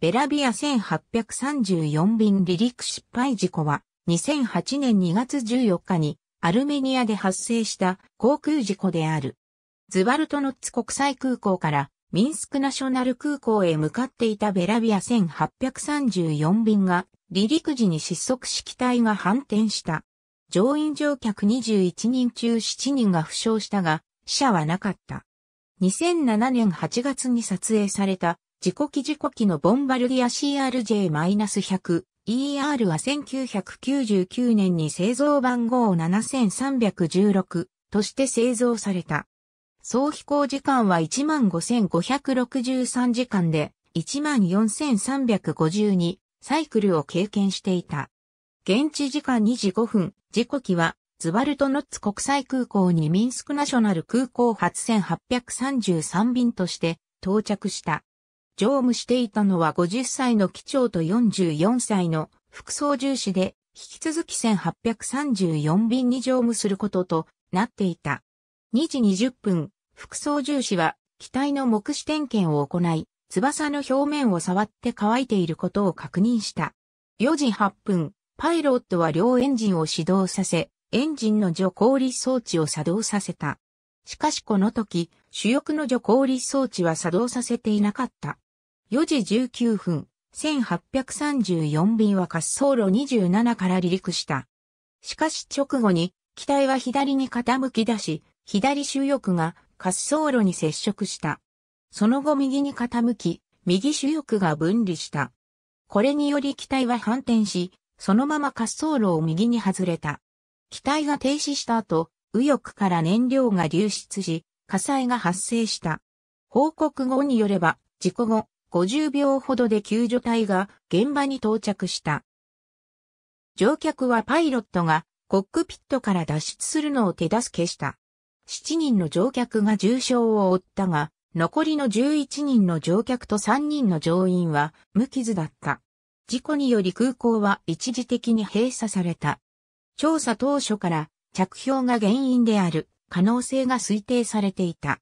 ベラビア1834便離陸失敗事故は、2008年2月14日にアルメニアで発生した航空事故である。ズバルトノッツ国際空港からミンスクナショナル空港へ向かっていたベラビア1834便が離陸時に失速し機体が反転した。乗員乗客21人中7人が負傷したが、死者はなかった。2007年8月に撮影された自己機事故機のボンバルディア CRJ-100、ER は1999年に製造番号7316として製造された。総飛行時間は15,563時間で14,352サイクルを経験していた。現地時間2時5分、時刻機はズバルトノッツ国際空港にミンスクナショナル空港発1833便として到着した。乗務していたのは50歳の機長と44歳の副操縦士で、引き続き1834便に乗務することとなっていた。2時20分、副操縦士は機体の目視点検を行い、翼の表面を触って乾いていることを確認した。4時8分、パイロットは両エンジンを始動させ、エンジンの助降率装置を作動させた。しかしこの時、主翼の助降率装置は作動させていなかった。4時19分、1834便は滑走路27から離陸した。しかし直後に、機体は左に傾き出し、左主翼が滑走路に接触した。その後右に傾き、右主翼が分離した。これにより機体は反転し、そのまま滑走路を右に外れた。機体が停止した後、右翼から燃料が流出し、火災が発生した。報告後によれば、事故後、50秒ほどで救助隊が現場に到着した。乗客はパイロットがコックピットから脱出するのを手助けした。7人の乗客が重傷を負ったが、残りの11人の乗客と3人の乗員は無傷だった。事故により空港は一時的に閉鎖された。調査当初から着氷が原因である可能性が推定されていた。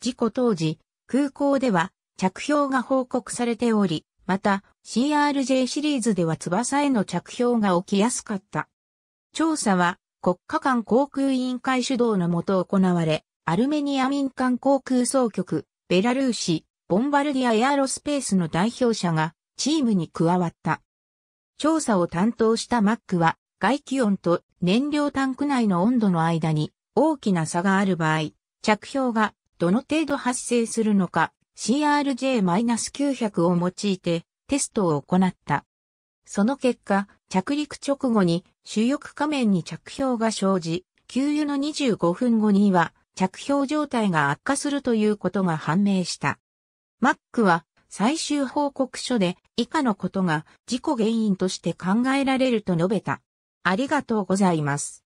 事故当時、空港では着氷が報告されており、また CRJ シリーズでは翼への着氷が起きやすかった。調査は国家間航空委員会主導のもと行われ、アルメニア民間航空総局、ベラルーシ、ボンバルディアエアロスペースの代表者がチームに加わった。調査を担当したマックは外気温と燃料タンク内の温度の間に大きな差がある場合、着氷がどの程度発生するのか CRJ-900 を用いてテストを行った。その結果、着陸直後に主翼仮面に着氷が生じ、給油の25分後には着氷状態が悪化するということが判明した。Mac は最終報告書で以下のことが事故原因として考えられると述べた。ありがとうございます。